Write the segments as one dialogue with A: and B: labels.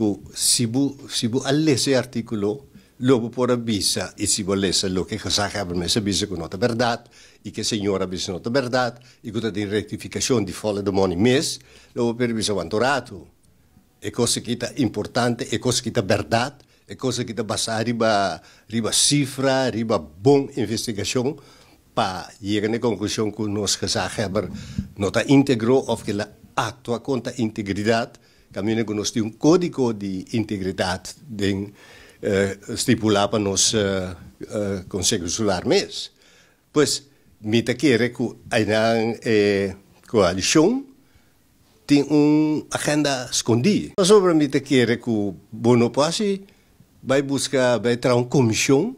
A: kun Sibu, Sibu alle se lobo por avisa e si volesse lo che cosa hebben mensen bezig con nota verdad e che signora bezig nota verdad e con di rectificazione di folle domani mes lobo per bisa vantorato e cosa che è importante e cosa che è verdad e cosa che è basata riba riba cifra riba bom investigazione pa llegan na conclusione che nos gezag hebben nota integro of che la actua conta integridad Camille temos um código de integridade que uh, eh, stipula para nos uh, eh, uh, Conselho Solar mês. Pois, me taquere que ainda eh, coalição tem uma agenda escondida. Mas sobre me taquere que Bonopassi vai buscar, vai ter uma comissão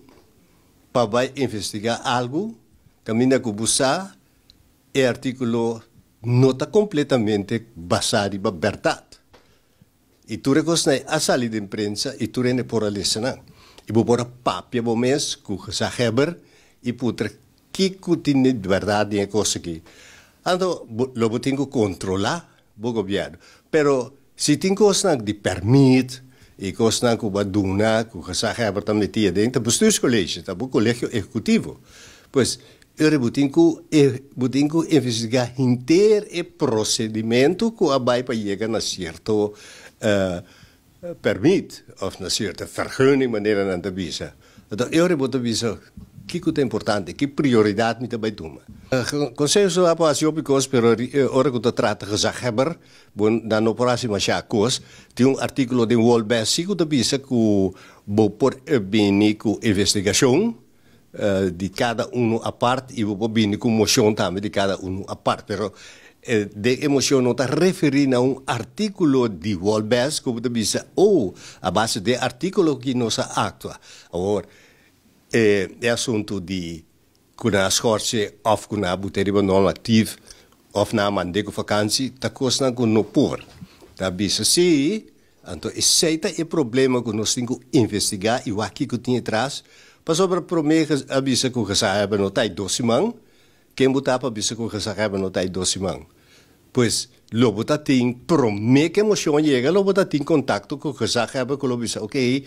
A: para vai investigar algo, caminha que buscar, e artículo não está completamente baseado na verdade. iturikosnay asali din prensa iturene poralesanang. Ibubora papia bomes kuhasa heber iputra kikutinid verdade en cosa ki. Ando lo botingo kontrola, bo gobyerno. Pero si tinkos nang di permit ikos nang kubaduna kuhasa heber tam ni tiya din ta bestuurscollege ta bo colegio ejecutivo. Pues Euributinku butinku investiga inteiro e procedimento que a BAI para chegar certo uh, eh, permit, ou na certa vergunning maneira na visa. Então, Euribut visa, que que é importante, que prioridade me também doen. Uh, eh, consenso apa as opicos, pero uh, eh, ora que de gezaghebber, bon na já machakos, tem um artigo de Wall Bank, que visa que vou por bem com investigação, eh, de cada um a parte e vou vir com emoção também de cada um a parte, pero eh, de emoção não está referindo a um artículo de Wolbes, como tu disse, ou a base de artículo que nos atua. Agora, é, eh, assunto de kuna schorse of kuna buteriba normatief of na mandeko vakantie, ta kosna kun no por. Ta bisa sim então, esse é o problema que nós temos que investigar e o aqui que tinha atrás. para sobre a o problema que a bisa que recebe no tai tá docimão, quem botar para a bisa que recebe no tai tá docimão? Pois, logo botar tem, promete que a emoção chega, logo botar tem contato com o que recebe com o bisa. Ok,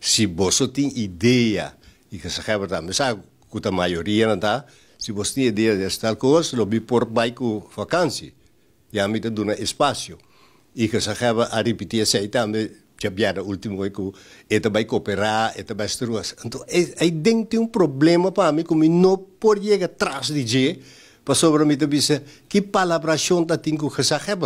A: se você tem ideia e que recebe tá, mas mensagem, que a maioria não está, se você tem ideia de desta coisa, logo bi por baixo com vacância. E a mim está dando espaço y que se acaba a repetir-se aí já vieram o último que eu também cooperar, eu também estruas. Então, aí dentro tem um problema para mim, como não pode chegar atrás de G, para sobre mim também dizer, que palavra chonta tem que eu